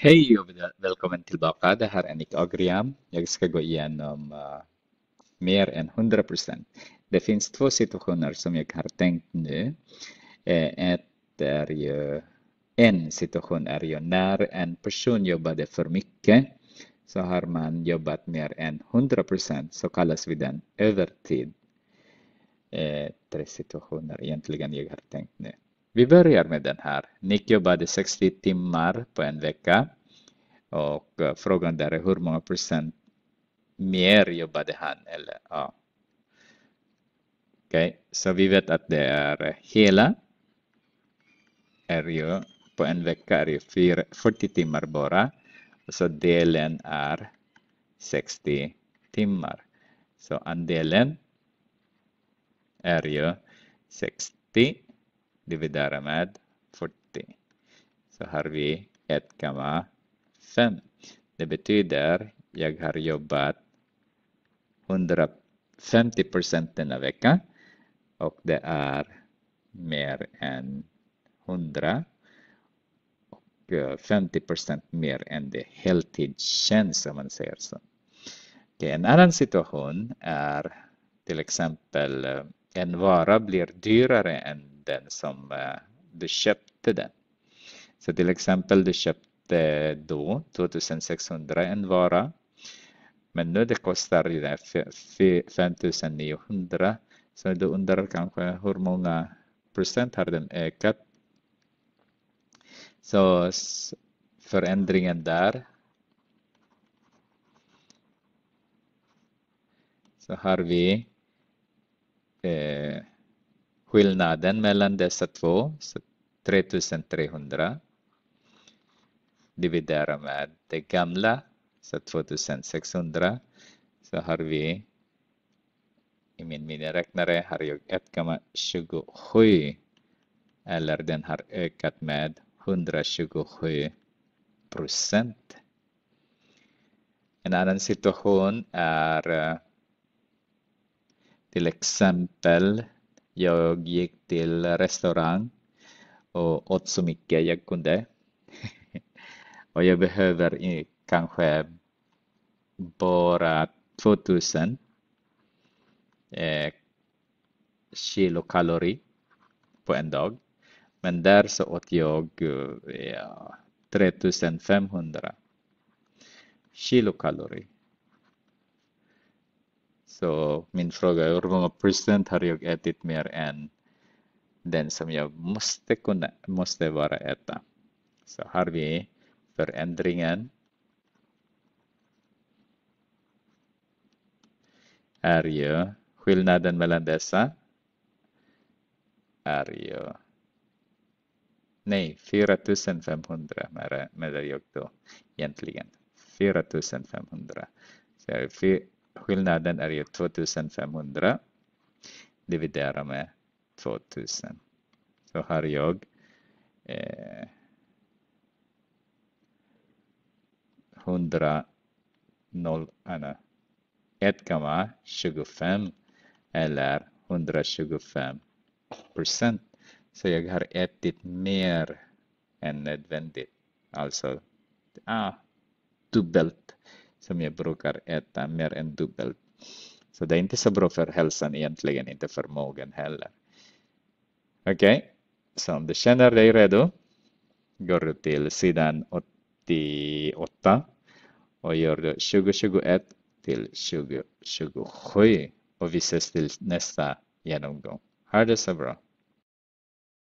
Hej och välkommen tillbaka. Det här är Nick Agriam. Jag ska gå igenom uh, mer än 100 procent. Det finns två situationer som jag har tänkt nu. Eh, ett är ju, en situation är ju när en person jobbade för mycket så har man jobbat mer än 100 procent så kallas vi den övertid. Eh, tre situationer egentligen jag har tänkt nu. Vi börjar med den här. Nick jobbade 60 timmar på en vecka och eh, frågan där är hur många procent mer jobbade han? Eller, ja. Okej, okay. så vi vet att det är hela är ju på en vecka är det 40 timmar bara så delen är 60 timmar. Så andelen är ju 60 dividera med 40. Så har vi 1,5. Det betyder jag har jobbat 150 denna vecka och det är mer än 100 och 50 eh, mer än det heltidstjänst om man säger så. Okay, en annan situation är till exempel eh, en vara blir dyrare än den som eh, du köpte den. Så till exempel du köpte då 2600 en vara men nu det kostar det 5900 så du undrar kanske hur många procent har den ökat? Så förändringen där så har vi skillnaden mellan dessa två, 3300 dividera med det gamla, så 2600, så har vi i min miniräknare har jag 1,27 eller den har ökat med 127 procent. En annan situation är eh, till exempel jag gick till restaurang och åt så mycket jag kunde. och jag behöver kanske bara 2000 eh, kilokalori på en dag. Men där så åt jag eh, ja, 3500 kilokalori. Så min fråga är hur många procent har jag ätit mer än den som jag måste kunna, måste vara äta. Så har vi förändringen. Är ju skillnaden mellan dessa är ju nej, 4500 menar jag då egentligen. 4500. Så Skillnaden är ju 2500 dividerat med 2000. Så har jag eh, 100 1,25 ah, eller 125 procent. Så jag har ätit mer än nödvändigt. Alltså ah, dubbelt som jag brukar äta mer än dubbelt. Så det är inte så bra för hälsan egentligen, inte förmågan heller. Okej, okay. så om du känner dig redo går du till sidan 88 och gör du 2021 till 2027 och vi ses till nästa genomgång. Ha det så bra!